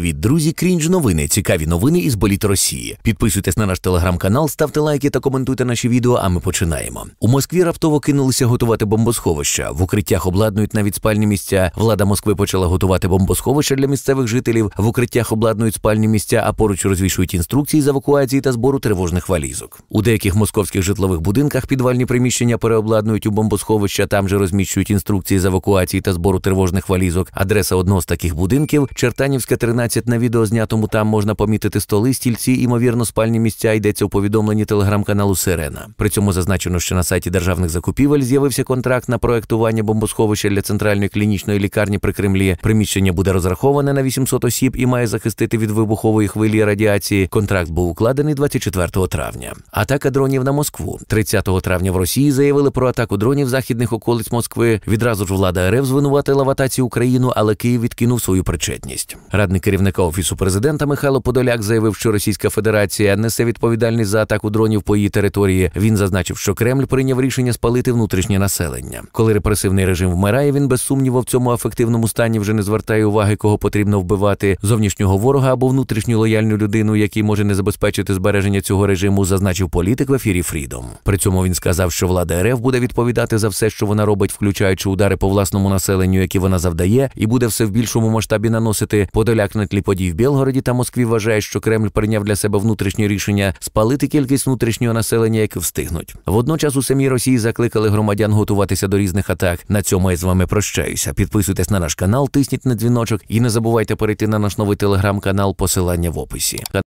Привіт, друзі! Крінж новини. Цікаві новини із боліт Росії. Підписуйтесь на наш телеграм-канал, ставте лайки та коментуйте наші відео. А ми починаємо. У Москві раптово кинулися готувати бомбосховища. В укриттях обладнують навіть спальні місця. Влада Москви почала готувати бомбосховища для місцевих жителів. В укриттях обладнують спальні місця, а поруч розвішують інструкції з евакуації та збору тривожних валізок. У деяких московських житлових будинках підвальні приміщення переобладнують у бомбосховища. Там же розміщують інструкції з евакуації та збору тривожних валізок. Адреса одного з таких будинків Чертанівська 13 13 на відео, знятому там можна помітити столи, стільці, ймовірно, спальні місця йдеться у повідомленні телеграм-каналу Сирена. При цьому зазначено, що на сайті державних закупівель з'явився контракт на проектування бомбосховища для центральної клінічної лікарні при Кремлі. Приміщення буде розраховане на 800 осіб і має захистити від вибухової хвилі радіації. Контракт був укладений 24 травня. Атака дронів на Москву 30 травня в Росії заявили про атаку дронів західних околиць Москви. Відразу ж влада РФ звинуватила в атаці Україну, але Київ відкинув свою причетність. Радники керівника офісу президента Михайло Подоляк заявив, що Російська Федерація несе відповідальність за атаку дронів по її території. Він зазначив, що Кремль прийняв рішення спалити внутрішнє населення. Коли репресивний режим вмирає, він без сумніву в цьому ефективному стані вже не звертає уваги, кого потрібно вбивати зовнішнього ворога або внутрішню лояльну людину, який може не забезпечити збереження цього режиму, зазначив політик в ефірі Фрідом. При цьому він сказав, що влада РФ буде відповідати за все, що вона робить, включаючи удари по власному населенню, які вона завдає, і буде все в більшому масштабі наносити Подоляк на тлі подій в Білгороді та Москві вважають, що Кремль прийняв для себе внутрішнє рішення спалити кількість внутрішнього населення, яке встигнуть. Водночас у самій Росії закликали громадян готуватися до різних атак. На цьому я з вами прощаюся. Підписуйтесь на наш канал, тисніть на дзвіночок і не забувайте перейти на наш новий телеграм-канал. Посилання в описі.